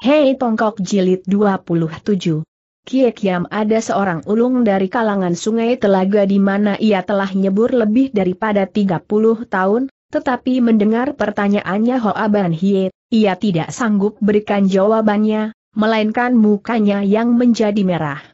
Hei Tongkok Jilid 27 Kie Kiam ada seorang ulung dari kalangan sungai Telaga di mana ia telah nyebur lebih daripada 30 tahun, tetapi mendengar pertanyaannya Hoa Ban Hie, ia tidak sanggup berikan jawabannya, melainkan mukanya yang menjadi merah.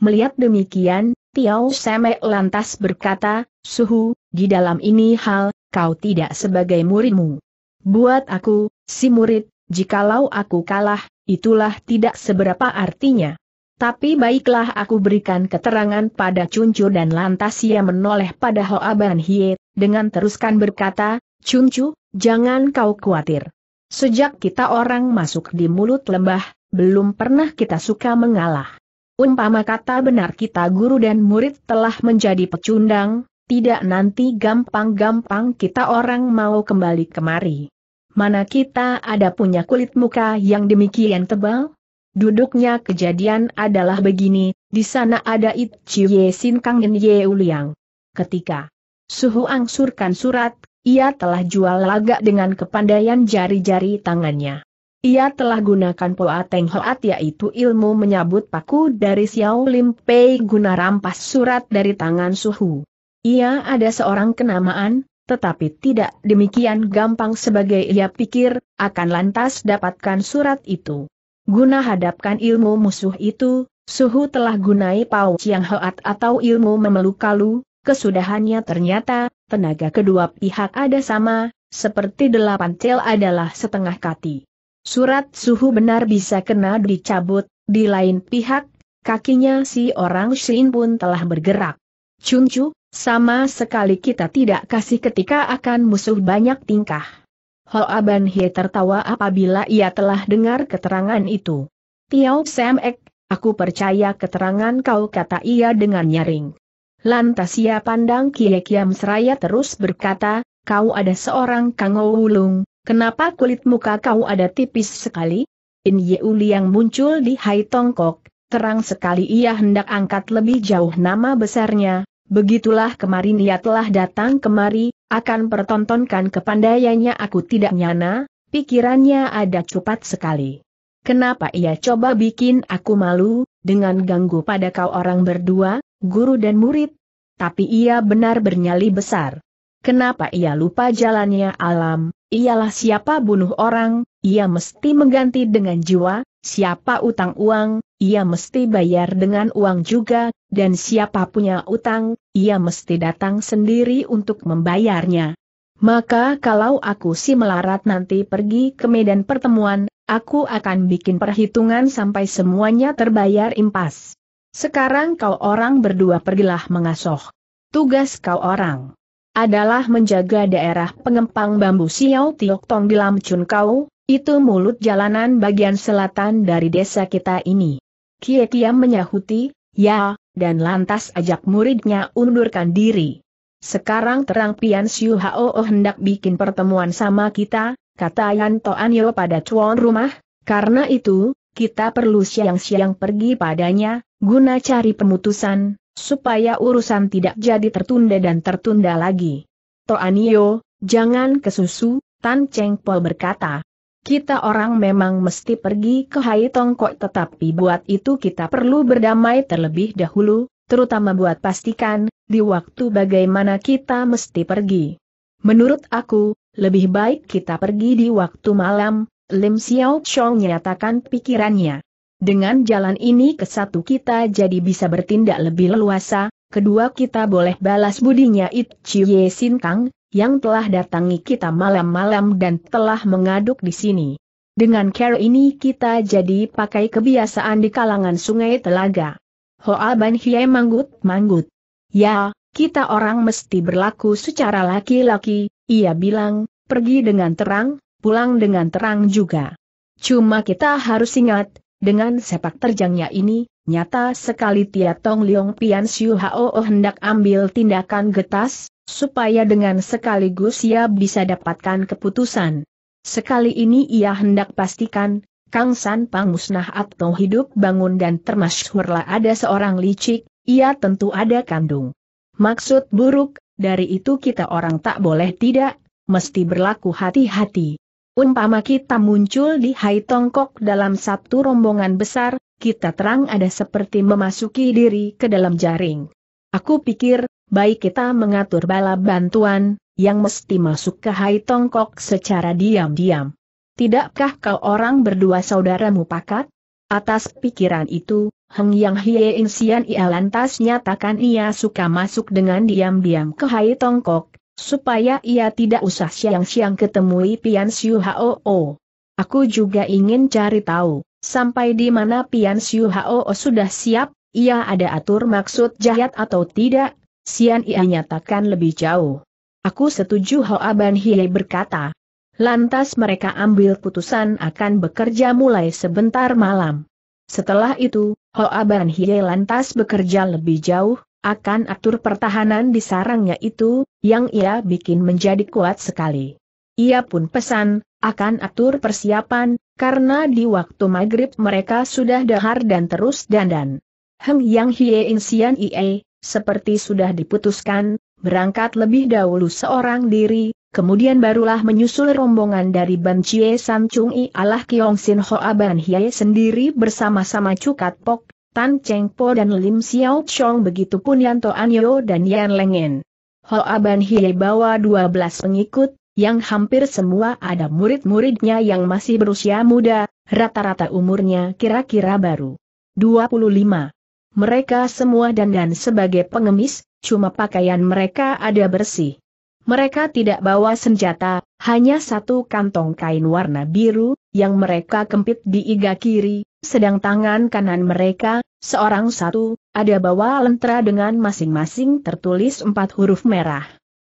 Melihat demikian, Tiao Semek lantas berkata, Suhu, di dalam ini hal, kau tidak sebagai muridmu. Buat aku, si murid, Jikalau aku kalah, itulah tidak seberapa artinya. Tapi baiklah aku berikan keterangan pada Cuncu dan lantas ia menoleh pada Hoa Ban Hie, dengan teruskan berkata, Cuncu, jangan kau khawatir. Sejak kita orang masuk di mulut lembah, belum pernah kita suka mengalah. Umpama kata benar kita guru dan murid telah menjadi pecundang, tidak nanti gampang-gampang kita orang mau kembali kemari mana kita ada punya kulit muka yang demikian tebal? Duduknya kejadian adalah begini, di sana ada It Chiye Sin Kang In Ye Uliang. Ketika Suhu angsurkan surat, ia telah jual laga dengan kepandaian jari-jari tangannya. Ia telah gunakan Poa Teng Hoat yaitu ilmu menyabut paku dari Xiao Lim Pei guna rampas surat dari tangan Suhu. Ia ada seorang kenamaan, tetapi tidak demikian gampang sebagai ia pikir, akan lantas dapatkan surat itu. Guna hadapkan ilmu musuh itu, Suhu telah gunai Pau yang Hoat atau ilmu memeluk kalu, kesudahannya ternyata, tenaga kedua pihak ada sama, seperti delapan cel adalah setengah kati. Surat Suhu benar bisa kena dicabut, di lain pihak, kakinya si orang Shin pun telah bergerak. Chuncu, sama sekali kita tidak kasih ketika akan musuh banyak tingkah. Hoa Abanhe tertawa apabila ia telah dengar keterangan itu. Tiao Sam Ek, aku percaya keterangan kau kata ia dengan nyaring. Lantas ia pandang Kie Kiam Seraya terus berkata, kau ada seorang kango Wulung, kenapa kulit muka kau ada tipis sekali? In Uli yang muncul di Hai Tongkok, terang sekali ia hendak angkat lebih jauh nama besarnya, Begitulah kemarin ia telah datang kemari, akan pertontonkan kepandaiannya aku tidak nyana, pikirannya ada cepat sekali. Kenapa ia coba bikin aku malu, dengan ganggu pada kau orang berdua, guru dan murid? Tapi ia benar bernyali besar. Kenapa ia lupa jalannya alam, ialah siapa bunuh orang, ia mesti mengganti dengan jiwa, siapa utang uang, ia mesti bayar dengan uang juga, dan siapa punya utang, ia mesti datang sendiri untuk membayarnya. Maka kalau aku si melarat nanti pergi ke medan pertemuan, aku akan bikin perhitungan sampai semuanya terbayar impas. Sekarang kau orang berdua pergilah mengasoh. Tugas kau orang adalah menjaga daerah pengempang bambu Siau Tiok Tong di Lam Chun Kau, itu mulut jalanan bagian selatan dari desa kita ini. Kie Kiam menyahuti, ya, dan lantas ajak muridnya undurkan diri. Sekarang terang Pian Siu Hao hendak bikin pertemuan sama kita, kata Yan Toanyo pada cuan rumah, karena itu, kita perlu siang-siang pergi padanya, guna cari pemutusan, supaya urusan tidak jadi tertunda dan tertunda lagi. Toanio, jangan kesusu, Tan Cheng Po berkata. Kita orang memang mesti pergi ke Hai Tongkok tetapi buat itu kita perlu berdamai terlebih dahulu, terutama buat pastikan, di waktu bagaimana kita mesti pergi. Menurut aku, lebih baik kita pergi di waktu malam, Lim Xiao Chong nyatakan pikirannya. Dengan jalan ini ke satu kita jadi bisa bertindak lebih leluasa, kedua kita boleh balas budinya It Chie Sin Kang, yang telah datangi kita malam-malam dan telah mengaduk di sini. Dengan care ini kita jadi pakai kebiasaan di kalangan sungai telaga. Hoa Ban Hie manggut-manggut. Ya, kita orang mesti berlaku secara laki-laki, ia bilang, pergi dengan terang, pulang dengan terang juga. Cuma kita harus ingat, dengan sepak terjangnya ini, nyata sekali Tia Tong Leong Pian Siu Hao hendak ambil tindakan getas, supaya dengan sekaligus ia bisa dapatkan keputusan. Sekali ini ia hendak pastikan, Kang San Pang musnah atau hidup bangun dan termasyhurlah ada seorang licik, ia tentu ada kandung. Maksud buruk, dari itu kita orang tak boleh tidak, mesti berlaku hati-hati. Umpama kita muncul di Hai Tongkok dalam satu rombongan besar, kita terang ada seperti memasuki diri ke dalam jaring. Aku pikir, baik kita mengatur bala bantuan, yang mesti masuk ke Hai Tongkok secara diam-diam. Tidakkah kau orang berdua saudaramu pakat? Atas pikiran itu, Heng Yang Hie Insian ia lantas nyatakan ia suka masuk dengan diam-diam ke Hai Tongkok, supaya ia tidak usah siang-siang ketemui Pian Siu Hao. Aku juga ingin cari tahu, sampai di mana Pian Siu Hao sudah siap, ia ada atur maksud jahat atau tidak, Sian ia nyatakan lebih jauh. Aku setuju Hao Aban Hie berkata. Lantas mereka ambil putusan akan bekerja mulai sebentar malam. Setelah itu, Hoa Ban Hie lantas bekerja lebih jauh, akan atur pertahanan di sarangnya itu, yang ia bikin menjadi kuat sekali. Ia pun pesan, akan atur persiapan, karena di waktu maghrib mereka sudah dahar dan terus dandan. Heng Yang Hie In Sian Ie, seperti sudah diputuskan, berangkat lebih dahulu seorang diri, kemudian barulah menyusul rombongan dari Ban Chie San Chung I Allah Kiong Sin Hoa Ban Hie sendiri bersama-sama Cukat Pok, Tan Cheng Po dan Lim Xiao Chong begitu pun Yanto Anyo dan Yan Lengen. Ho Aban Hie bawa 12 pengikut, yang hampir semua ada murid-muridnya yang masih berusia muda, rata-rata umurnya kira-kira baru 25. Mereka semua dandan sebagai pengemis, cuma pakaian mereka ada bersih. Mereka tidak bawa senjata, hanya satu kantong kain warna biru, yang mereka kempit di iga kiri, sedang tangan kanan mereka, seorang satu, ada bawa lentera dengan masing-masing tertulis empat huruf merah.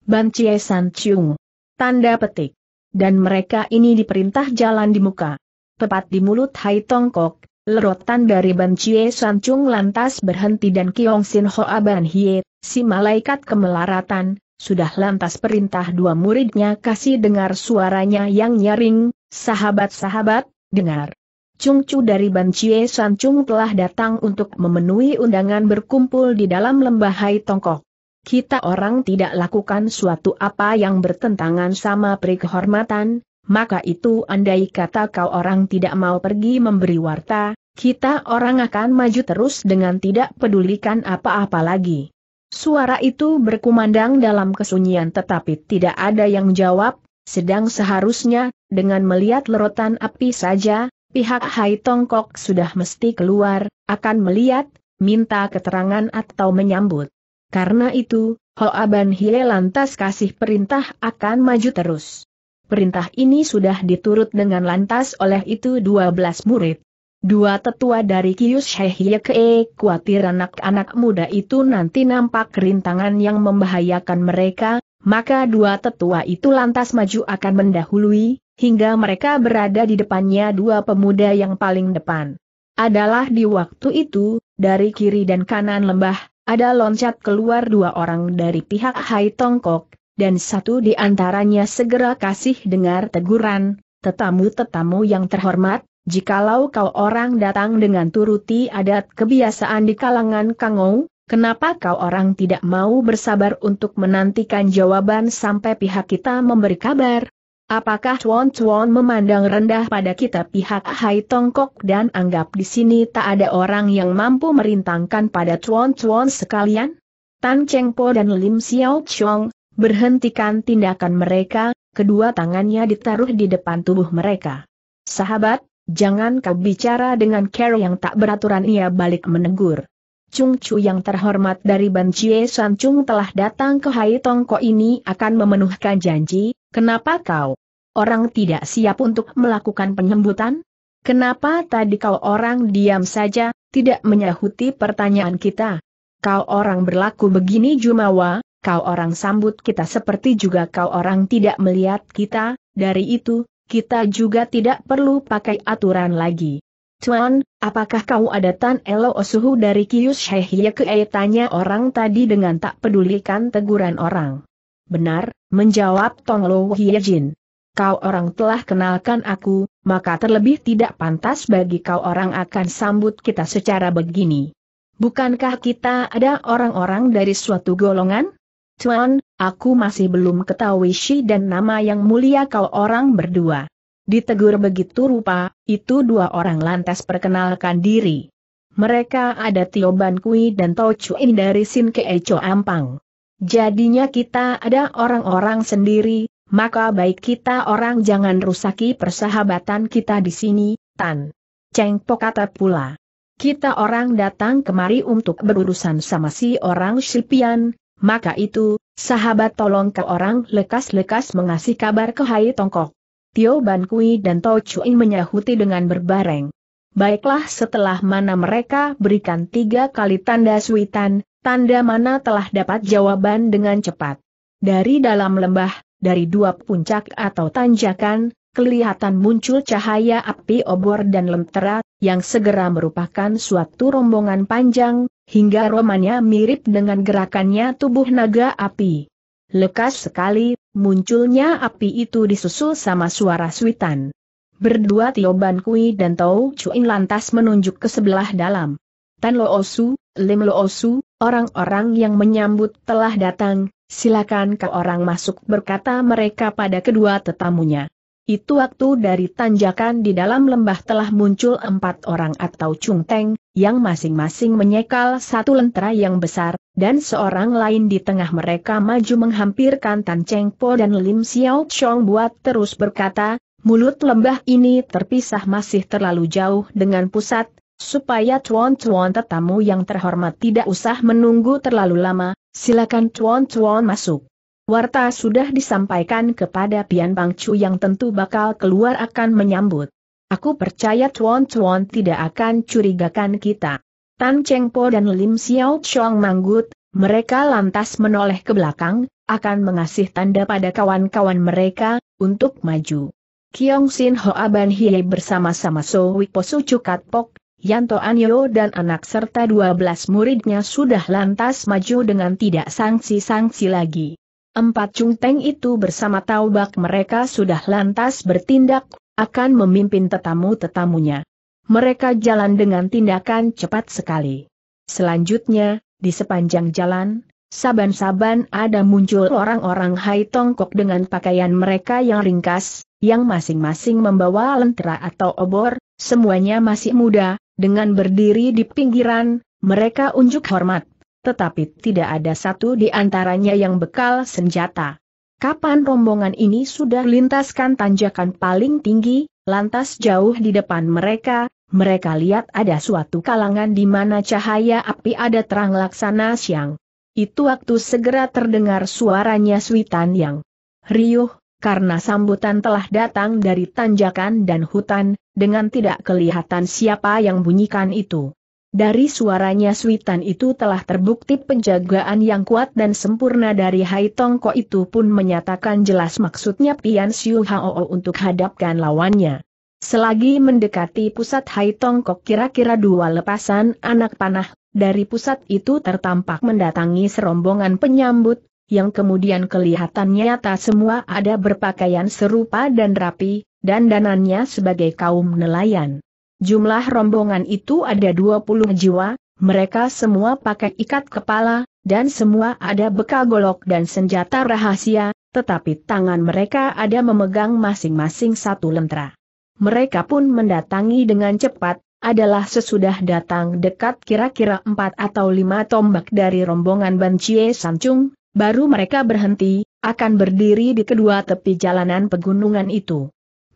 Ban Chie San Chung. Tanda petik. Dan mereka ini diperintah jalan di muka. Tepat di mulut Hai Tongkok, lerotan dari Ban Chie San Chung lantas berhenti dan Kiong Sin Hoa Ban Hie, si malaikat kemelaratan, sudah lantas perintah dua muridnya kasih dengar suaranya yang nyaring, Sahabat-sahabat, dengar. Chung Chu dari Ban Chie San Chung telah datang untuk memenuhi undangan berkumpul di dalam lembah Hai Tongkok. Kita orang tidak lakukan suatu apa yang bertentangan sama peri kehormatan, maka itu andai kata kau orang tidak mau pergi memberi warta, kita orang akan maju terus dengan tidak pedulikan apa-apa lagi. Suara itu berkumandang dalam kesunyian tetapi tidak ada yang jawab, sedang seharusnya, dengan melihat lerotan api saja, pihak Hai Tongkok sudah mesti keluar, akan melihat, minta keterangan atau menyambut. Karena itu, Hoa Ban Hie lantas kasih perintah akan maju terus. Perintah ini sudah diturut dengan lantas oleh itu 12 murid. Dua tetua dari Kius Hye Kee khawatir anak-anak muda itu nanti nampak kerintangan yang membahayakan mereka, maka dua tetua itu lantas maju akan mendahului, hingga mereka berada di depannya dua pemuda yang paling depan. Adalah di waktu itu, dari kiri dan kanan lembah, ada loncat keluar dua orang dari pihak Hai Tongkok, dan satu di antaranya segera kasih dengar teguran, tetamu-tetamu yang terhormat, jikalau kau orang datang dengan turuti adat kebiasaan di kalangan Kangou, Kenapa kau orang tidak mau bersabar untuk menantikan jawaban sampai pihak kita memberi kabar? Apakah Tuan Tuan memandang rendah pada kita pihak Hai Tongkok dan anggap di sini tak ada orang yang mampu merintangkan pada Tuan Tuan sekalian? Tan Cheng Po dan Lim Xiao Chong, berhentikan tindakan mereka, kedua tangannya ditaruh di depan tubuh mereka. Sahabat, jangan kau bicara dengan Carol yang tak beraturan ia balik menegur. Chung Chu yang terhormat dari Ban Chie San Chung telah datang ke Hai Tongko ini akan memenuhkan janji, kenapa kau? Orang tidak siap untuk melakukan penyembutan? Kenapa tadi kau orang diam saja, tidak menyahuti pertanyaan kita? Kau orang berlaku begini Jumawa, kau orang sambut kita seperti juga kau orang tidak melihat kita, dari itu, kita juga tidak perlu pakai aturan lagi. Tuan, apakah kau ada Tan Elo Osuhu dari Kius Shehye ya, Kee? orang tadi dengan tak pedulikan teguran orang. Benar, menjawab Tong Lo Hyejin. Kau orang telah kenalkan aku, maka terlebih tidak pantas bagi kau orang akan sambut kita secara begini. Bukankah kita ada orang-orang dari suatu golongan? Tuan, aku masih belum ketahui si dan nama yang mulia kau orang berdua. Ditegur begitu rupa, itu dua orang lantas perkenalkan diri. Mereka ada Tio Ban Kui dan Tau Chuin dari Sin Keeco Ampang. Jadinya kita ada orang-orang sendiri, maka baik kita orang jangan rusaki persahabatan kita di sini, Tan. Cheng Po kata pula. Kita orang datang kemari untuk berurusan sama si orang Shipian, maka itu, sahabat tolong ke orang lekas-lekas mengasih kabar ke Hai Tongkok. Tio Ban Kui dan Tao Chuing menyahuti dengan berbareng. Baiklah setelah mana mereka berikan tiga kali tanda suitan, tanda mana telah dapat jawaban dengan cepat. Dari dalam lembah, dari dua puncak atau tanjakan, kelihatan muncul cahaya api obor dan lentera, yang segera merupakan suatu rombongan panjang, hingga romannya mirip dengan gerakannya tubuh naga api. Lekas sekali, munculnya api itu disusul sama suara suitan. Berdua Tio Ban Kui dan Tau Chuin lantas menunjuk ke sebelah dalam. Tan Lo Osu, Lim Lo Osu, orang-orang yang menyambut telah datang, silakan ke orang masuk berkata mereka pada kedua tetamunya. Itu waktu dari tanjakan di dalam lembah telah muncul empat orang atau cungteng, yang masing-masing menyekal satu lentera yang besar, dan seorang lain di tengah mereka maju menghampirkan Tan Cheng Po dan Lim Xiao Chong buat terus berkata, mulut lembah ini terpisah masih terlalu jauh dengan pusat, supaya tuan-tuan tetamu yang terhormat tidak usah menunggu terlalu lama, silakan tuan-tuan masuk. Warta sudah disampaikan kepada Pian Bang Chu yang tentu bakal keluar akan menyambut. Aku percaya Tuan Tuan tidak akan curigakan kita. Tan Cheng Po dan Lim Xiao Chong manggut, mereka lantas menoleh ke belakang, akan mengasih tanda pada kawan-kawan mereka, untuk maju. Kiong Sin Hoa Ban Hie bersama-sama So Wipo Cukat Pok, Yanto Anyo dan anak serta 12 muridnya sudah lantas maju dengan tidak sanksi sanksi lagi. Empat cungteng itu bersama taubak mereka sudah lantas bertindak, akan memimpin tetamu-tetamunya. Mereka jalan dengan tindakan cepat sekali. Selanjutnya, di sepanjang jalan, saban-saban ada muncul orang-orang hai tongkok dengan pakaian mereka yang ringkas, yang masing-masing membawa lentera atau obor, semuanya masih muda, dengan berdiri di pinggiran, mereka unjuk hormat tetapi tidak ada satu di antaranya yang bekal senjata. Kapan rombongan ini sudah lintaskan tanjakan paling tinggi, lantas jauh di depan mereka, mereka lihat ada suatu kalangan di mana cahaya api ada terang laksana siang. Itu waktu segera terdengar suaranya Switan yang riuh, karena sambutan telah datang dari tanjakan dan hutan, dengan tidak kelihatan siapa yang bunyikan itu. Dari suaranya Switan itu telah terbukti penjagaan yang kuat dan sempurna dari Hai Tongko itu pun menyatakan jelas maksudnya Pian Siu Hao untuk hadapkan lawannya. Selagi mendekati pusat Hai Tongko kira-kira dua lepasan anak panah, dari pusat itu tertampak mendatangi serombongan penyambut, yang kemudian kelihatannya nyata semua ada berpakaian serupa dan rapi, dan danannya sebagai kaum nelayan. Jumlah rombongan itu ada 20 jiwa, mereka semua pakai ikat kepala, dan semua ada bekal golok dan senjata rahasia, tetapi tangan mereka ada memegang masing-masing satu lentera. Mereka pun mendatangi dengan cepat, adalah sesudah datang dekat kira-kira empat atau lima tombak dari rombongan Bancie Sancung, baru mereka berhenti, akan berdiri di kedua tepi jalanan pegunungan itu.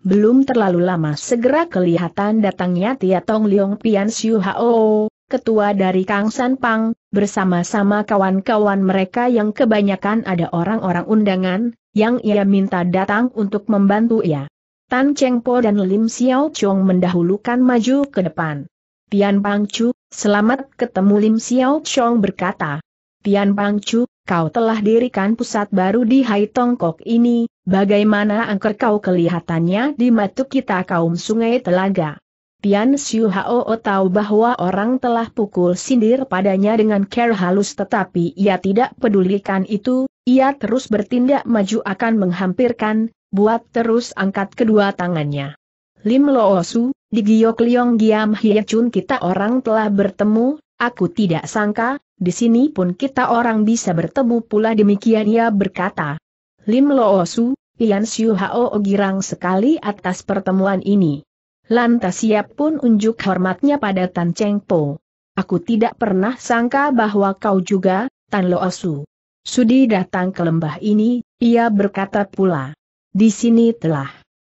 Belum terlalu lama segera kelihatan datangnya Tia Tong Leong Pian Siu Hao, ketua dari Kang San Pang, bersama-sama kawan-kawan mereka yang kebanyakan ada orang-orang undangan, yang ia minta datang untuk membantu ia. Tan Cheng Po dan Lim Xiao Chong mendahulukan maju ke depan. Pian Pang Chu, selamat ketemu Lim Xiao Chong berkata. Pian Pang Chu, kau telah dirikan pusat baru di Hai Tong Kok ini, Bagaimana angker kau kelihatannya di mata kita kaum sungai telaga? Tian Xiu Hao tahu bahwa orang telah pukul sindir padanya dengan care halus tetapi ia tidak pedulikan itu, ia terus bertindak maju akan menghampirkan, buat terus angkat kedua tangannya. Lim Lo Osu, di Giyok Liong Giam Hie Chun kita orang telah bertemu, aku tidak sangka, di sini pun kita orang bisa bertemu pula demikian ia berkata. Lim Lo Su, Pian Hao girang sekali atas pertemuan ini. Lantas siap pun unjuk hormatnya pada Tan Cheng Po. Aku tidak pernah sangka bahwa kau juga, Tan Lo Su. Sudi datang ke lembah ini, ia berkata pula. Di sini telah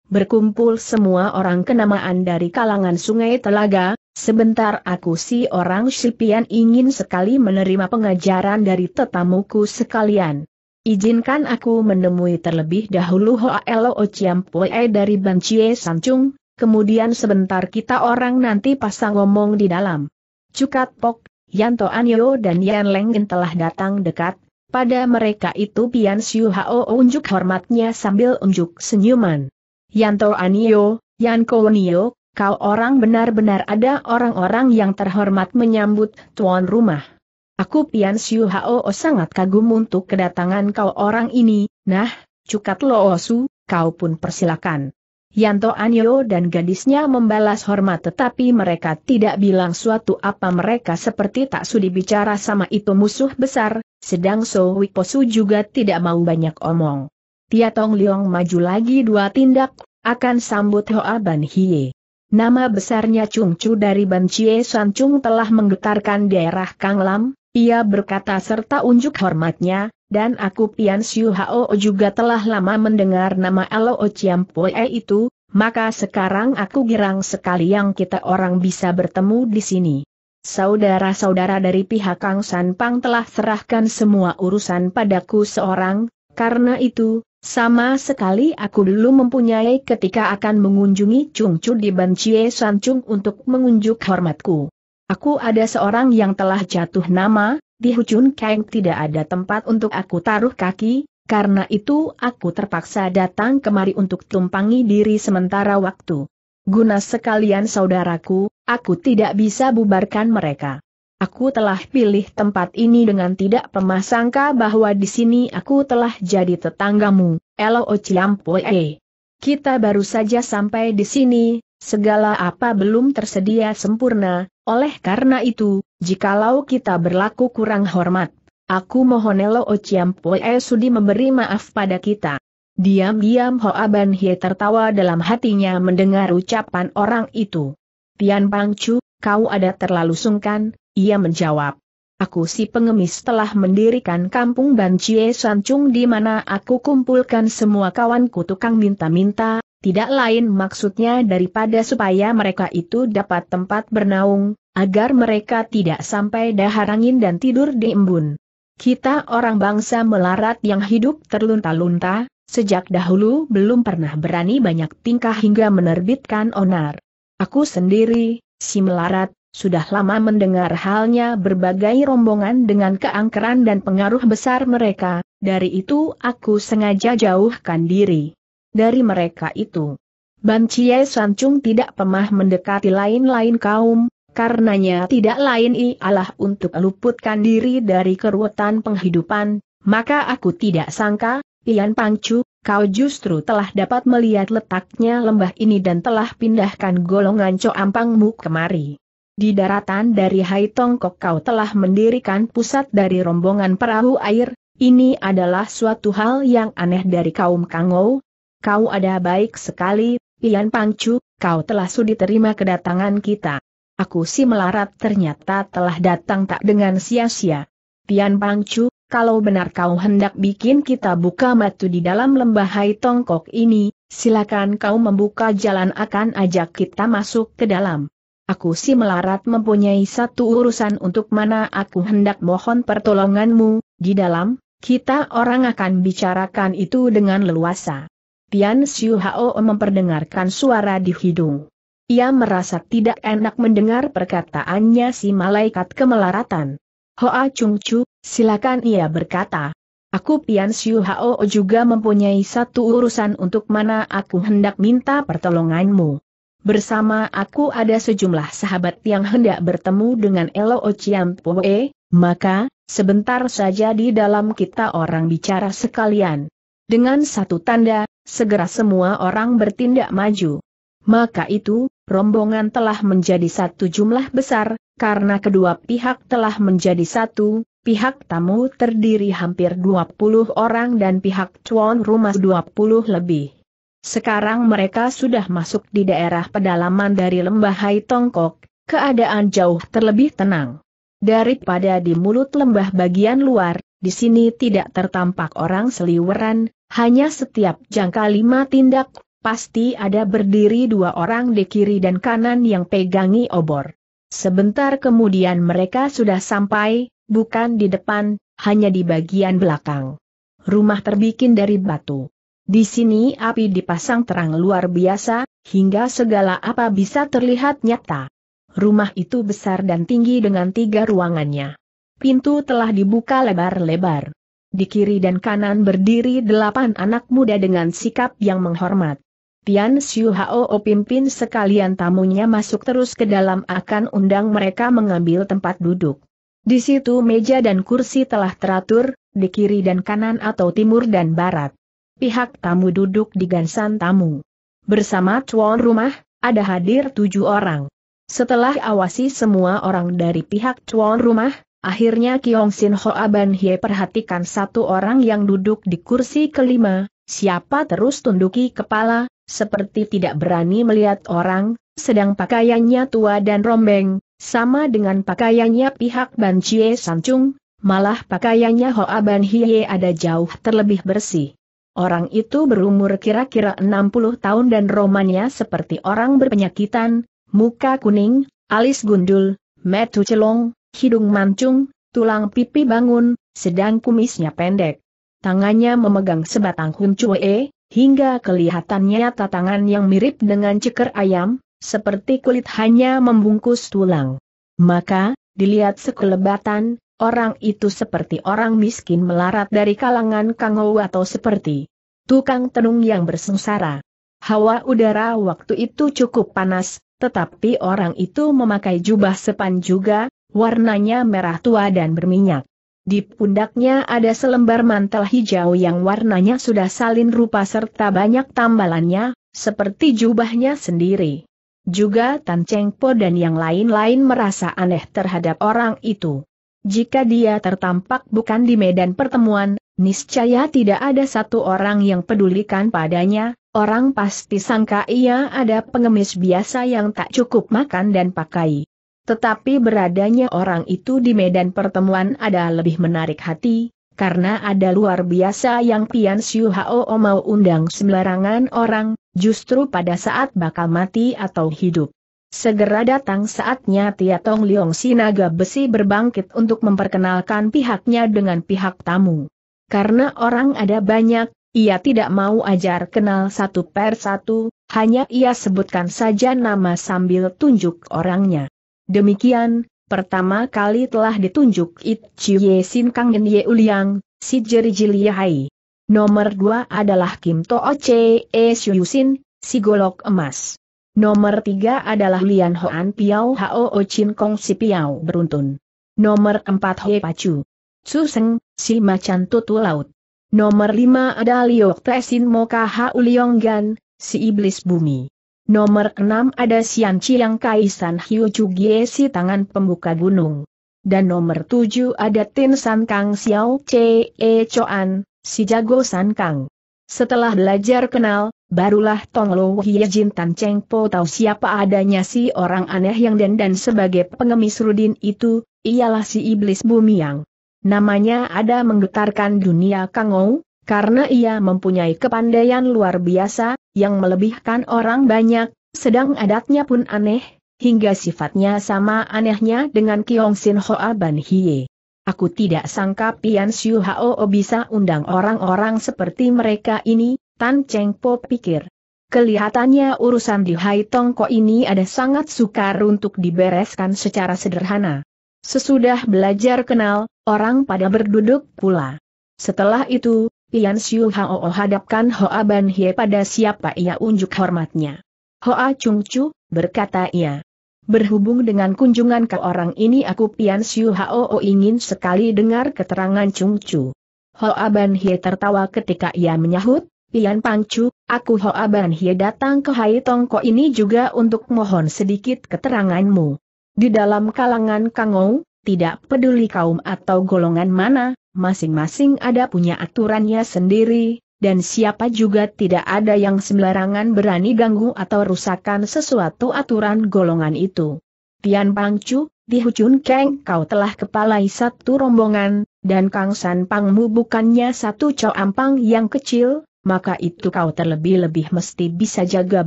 berkumpul semua orang kenamaan dari kalangan sungai Telaga, sebentar aku si orang Sipian ingin sekali menerima pengajaran dari tetamuku sekalian. Izinkan aku menemui terlebih dahulu Hoa Hoelo Chiampue dari Bancie Sancung, kemudian sebentar kita orang nanti pasang ngomong di dalam. Cukat Pok, Yanto Anyo dan Yan Lenggen telah datang dekat, pada mereka itu Pian Siu Hao unjuk hormatnya sambil unjuk senyuman. Yanto Anyo, Yan Kounio, kau orang benar-benar ada orang-orang yang terhormat menyambut tuan rumah. Aku Pian Siu Hao sangat kagum untuk kedatangan kau orang ini, nah, Cukat Loosu, kau pun persilakan. Yanto Anyo dan gadisnya membalas hormat tetapi mereka tidak bilang suatu apa mereka seperti tak sudi bicara sama itu musuh besar, sedang So Wiposu juga tidak mau banyak omong. Tia Tong Leong maju lagi dua tindak, akan sambut Hoa Ban Hie. Nama besarnya Chung Chu dari Ban Chie San Chung telah menggetarkan daerah Kang Lam, ia berkata serta unjuk hormatnya, dan aku Pian Siu Hao juga telah lama mendengar nama Lo Chiam Pue itu, maka sekarang aku girang sekali yang kita orang bisa bertemu di sini. Saudara-saudara dari pihak Kang Pang telah serahkan semua urusan padaku seorang, karena itu, sama sekali aku dulu mempunyai ketika akan mengunjungi Chung Chu di Ban Chie San Chung untuk mengunjuk hormatku. Aku ada seorang yang telah jatuh nama, di Hucun Kang tidak ada tempat untuk aku taruh kaki, karena itu aku terpaksa datang kemari untuk tumpangi diri sementara waktu. Guna sekalian saudaraku, aku tidak bisa bubarkan mereka. Aku telah pilih tempat ini dengan tidak pemasangka bahwa di sini aku telah jadi tetanggamu, Elo Ociampoe. Kita baru saja sampai di sini, segala apa belum tersedia sempurna, oleh karena itu, jikalau kita berlaku kurang hormat, aku mohon Elo Ociampoe sudi memberi maaf pada kita. Diam-diam Hoaban Aban Hie tertawa dalam hatinya mendengar ucapan orang itu. Tian Pangcu, kau ada terlalu sungkan, ia menjawab. Aku si pengemis telah mendirikan kampung Ban Chie Sancung di mana aku kumpulkan semua kawanku tukang minta-minta, tidak lain maksudnya daripada supaya mereka itu dapat tempat bernaung, agar mereka tidak sampai dahar angin dan tidur di embun. Kita orang bangsa melarat yang hidup terlunta-lunta, sejak dahulu belum pernah berani banyak tingkah hingga menerbitkan onar. Aku sendiri, si melarat, sudah lama mendengar halnya berbagai rombongan dengan keangkeran dan pengaruh besar mereka, dari itu aku sengaja jauhkan diri dari mereka itu. Ban Chie Sancung tidak pemah mendekati lain-lain kaum, karenanya tidak lain ialah untuk luputkan diri dari keruwetan penghidupan, maka aku tidak sangka, Ian Pangcu, kau justru telah dapat melihat letaknya lembah ini dan telah pindahkan golongan coampangmu kemari. Di daratan dari Hai Tongkok kau telah mendirikan pusat dari rombongan perahu air, ini adalah suatu hal yang aneh dari kaum Kangou, kau ada baik sekali, Pian Pangcu, kau telah sudi terima kedatangan kita. Aku si melarat ternyata telah datang tak dengan sia-sia. Pian Pangcu, kalau benar kau hendak bikin kita buka matu di dalam lembah Hai Tongkok ini, silakan kau membuka jalan akan ajak kita masuk ke dalam. Aku si melarat mempunyai satu urusan untuk mana aku hendak mohon pertolonganmu, di dalam, kita orang akan bicarakan itu dengan leluasa. Tian Xiu Hao memperdengarkan suara di hidung. Ia merasa tidak enak mendengar perkataannya si malaikat kemelaratan. Hoa Chung Chu, silakan ia berkata. Aku Pian Siu Hao juga mempunyai satu urusan untuk mana aku hendak minta pertolonganmu. Bersama aku ada sejumlah sahabat yang hendak bertemu dengan Elo Chiam Poe, maka, sebentar saja di dalam kita orang bicara sekalian. Dengan satu tanda, segera semua orang bertindak maju. Maka itu, rombongan telah menjadi satu jumlah besar, karena kedua pihak telah menjadi satu, pihak tamu terdiri hampir 20 orang dan pihak tuan rumah 20 lebih. Sekarang mereka sudah masuk di daerah pedalaman dari lembah Hai Tongkok, keadaan jauh terlebih tenang. Daripada di mulut lembah bagian luar, di sini tidak tertampak orang seliweran, hanya setiap jangka lima tindak, pasti ada berdiri dua orang di kiri dan kanan yang pegangi obor. Sebentar kemudian mereka sudah sampai, bukan di depan, hanya di bagian belakang. Rumah terbikin dari batu. Di sini api dipasang terang luar biasa, hingga segala apa bisa terlihat nyata. Rumah itu besar dan tinggi dengan tiga ruangannya. Pintu telah dibuka lebar-lebar. Di kiri dan kanan berdiri delapan anak muda dengan sikap yang menghormat. Tian Xiu Hao pimpin sekalian tamunya masuk terus ke dalam akan undang mereka mengambil tempat duduk. Di situ meja dan kursi telah teratur, di kiri dan kanan atau timur dan barat. Pihak tamu duduk di gansan tamu. Bersama tuan rumah, ada hadir tujuh orang. Setelah awasi semua orang dari pihak tuan rumah, Akhirnya Kiong Sin Hoa Ban Hye perhatikan satu orang yang duduk di kursi kelima, siapa terus tunduki kepala, seperti tidak berani melihat orang, sedang pakaiannya tua dan rombeng, sama dengan pakaiannya pihak Ban Chie Sancung, malah pakaiannya Hoa Ban Hye ada jauh terlebih bersih. Orang itu berumur kira-kira 60 tahun dan romannya seperti orang berpenyakitan, muka kuning, alis gundul, metu celong, hidung mancung, tulang pipi bangun, sedang kumisnya pendek. Tangannya memegang sebatang huncue, hingga kelihatannya tatangan yang mirip dengan ceker ayam, seperti kulit hanya membungkus tulang. Maka, dilihat sekelebatan, orang itu seperti orang miskin melarat dari kalangan kangau atau seperti tukang tenung yang bersengsara. Hawa udara waktu itu cukup panas, tetapi orang itu memakai jubah sepan juga, Warnanya merah tua dan berminyak. Di pundaknya ada selembar mantel hijau yang warnanya sudah salin rupa serta banyak tambalannya, seperti jubahnya sendiri. Juga Tan Cheng Po dan yang lain-lain merasa aneh terhadap orang itu. Jika dia tertampak bukan di medan pertemuan, niscaya tidak ada satu orang yang pedulikan padanya, orang pasti sangka ia ada pengemis biasa yang tak cukup makan dan pakai. Tetapi beradanya orang itu di medan pertemuan ada lebih menarik hati, karena ada luar biasa yang Pian Siu Hao mau undang sembarangan orang, justru pada saat bakal mati atau hidup. Segera datang saatnya Tia Tong Liong Sinaga Besi berbangkit untuk memperkenalkan pihaknya dengan pihak tamu. Karena orang ada banyak, ia tidak mau ajar kenal satu per satu, hanya ia sebutkan saja nama sambil tunjuk orangnya. Demikian, pertama kali telah ditunjuk It Chie Sin Kang Yen Ye Uliang, si Jeri Jiliahai. Nomor dua adalah Kim To Che E Sin, si Golok Emas. Nomor tiga adalah Lian Hoan Piao Hao O Chin Kong si Piao Beruntun. Nomor empat He Pacu. Seng, si Macan Tutu Laut. Nomor lima ada Liok Tesin Moka Uliong Gan, si Iblis Bumi. Nomor 6 ada Sian Chiang San Hiu Chugie si tangan pembuka gunung. Dan nomor 7 ada Tin San Kang Xiao Che E Choan, si jago San Kang. Setelah belajar kenal, barulah Tong Lo Hie Jin Tan Cheng Po tahu siapa adanya si orang aneh yang dandan sebagai pengemis Rudin itu, ialah si iblis Bumiang. Namanya ada menggetarkan dunia Kang Kangou, karena ia mempunyai kepandaian luar biasa, yang melebihkan orang banyak, sedang adatnya pun aneh, hingga sifatnya sama anehnya dengan Kiong Sin Hoa Ban Hie. Aku tidak sangka Pian Siu Hao bisa undang orang-orang seperti mereka ini, Tan Cheng Po pikir. Kelihatannya urusan di Hai Tongko ini ada sangat sukar untuk dibereskan secara sederhana. Sesudah belajar kenal, orang pada berduduk pula. Setelah itu, Pian Siu Hao hadapkan Hoa Ban Hie pada siapa ia unjuk hormatnya. Hoa Chung Chu, berkata ia. Berhubung dengan kunjungan ke orang ini aku Pian Siu Hao ingin sekali dengar keterangan Chung Chu. Hoa Ban Hie tertawa ketika ia menyahut, Pian Pang Chu, aku Hoa Ban Hie datang ke Hai Tong Ko ini juga untuk mohon sedikit keteranganmu. Di dalam kalangan Kangou, tidak peduli kaum atau golongan mana, masing-masing ada punya aturannya sendiri, dan siapa juga tidak ada yang sembarangan berani ganggu atau rusakan sesuatu aturan golongan itu. Tian Pangcu, di Hucun Keng kau telah kepalai satu rombongan, dan Kang San Pangmu bukannya satu cow ampang yang kecil, maka itu kau terlebih-lebih mesti bisa jaga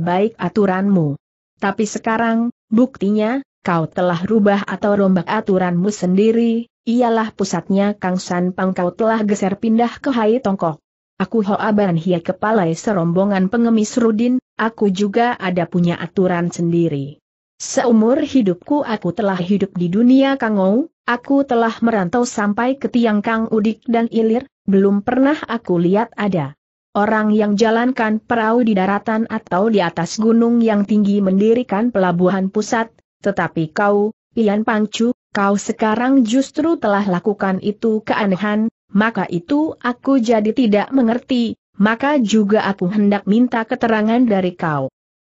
baik aturanmu. Tapi sekarang, buktinya, kau telah rubah atau rombak aturanmu sendiri, Ialah pusatnya Kang San Pangkau telah geser pindah ke Hai Tongkok. Aku Hoa Ban Hia kepala serombongan pengemis Rudin, aku juga ada punya aturan sendiri. Seumur hidupku aku telah hidup di dunia Kang Kangou, aku telah merantau sampai ke tiang Kang Udik dan Ilir, belum pernah aku lihat ada. Orang yang jalankan perahu di daratan atau di atas gunung yang tinggi mendirikan pelabuhan pusat, tetapi kau, Pian Pangcu, kau sekarang justru telah lakukan itu keanehan, maka itu aku jadi tidak mengerti, maka juga aku hendak minta keterangan dari kau.